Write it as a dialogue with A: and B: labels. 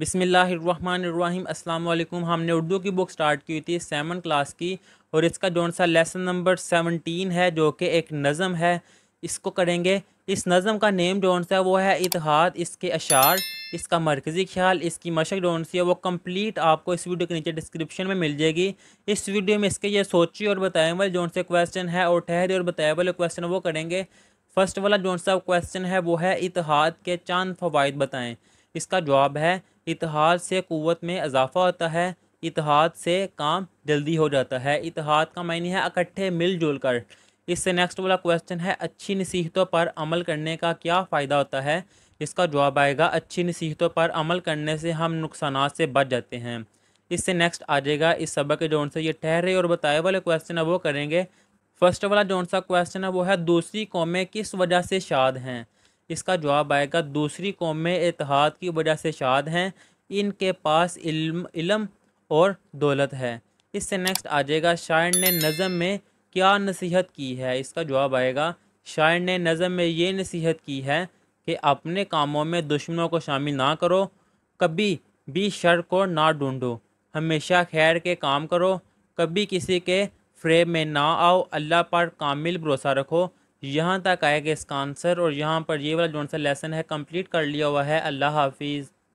A: बिसमीम अल्लाम हमने उर्दू की बुक स्टार्ट की थी सेवन क्लास की और इसका जो सा लेसन नंबर सेवनटीन है जो कि एक नज़म है इसको करेंगे इस नज़म का नेम जो सा वो है इतिहाद इसके अशार इसका मरकज़ी ख्याल इसकी मशक जो सी है वो कम्प्लीट आपको इस वीडियो के नीचे डिस्क्रिप्शन में मिल जाएगी इस वीडियो में इसके ये सोची और बताए वाले जो से क्वेश्चन है और ठहरे और बताए वाले क्वेश्चन वो करेंगे फ़र्स्ट वाला जो सा क्वेश्चन है वो है इतिहाद के चांद फ़वाद बताएँ इसका जवाब है इतिहाद से क़वत में इजाफा होता है इतिहाद से काम जल्दी हो जाता है इतिहाद का मायने है इकट्ठे मिलजुल कर इससे नेक्स्ट वाला क्वेश्चन है अच्छी नसीहतों पर अमल करने का क्या फ़ायदा होता है इसका जवाब आएगा अच्छी नसीहतों पर अमल करने से हम नुकसान से बच जाते हैं इससे नेक्स्ट आ जाएगा इस सबक के जोन से ये ठहरे और बताए वाले क्वेश्चन है वो करेंगे फर्स्ट वाला जोन सा क्वेश्चन है वो है दूसरी कौमें किस वजह से शाद हैं इसका जवाब आएगा दूसरी कौमें इतिहाद की वजह से शाद हैं इनके पास इल्म इलम और दौलत है इससे नेक्स्ट आ जाएगा शायर ने नज़म में क्या नसीहत की है इसका जवाब आएगा शायर ने नज़म में ये नसीहत की है कि अपने कामों में दुश्मनों को शामिल ना करो कभी भी शर को ना ढूंढो हमेशा खैर के काम करो कभी किसी के फ्रेब में ना आओ अल्लाह पर कामिल भरोसा रखो यहाँ तक आएगा इसका आंसर और यहाँ पर ये वाला जो सा लेसन है कंप्लीट कर लिया हुआ है अल्लाह हाफिज़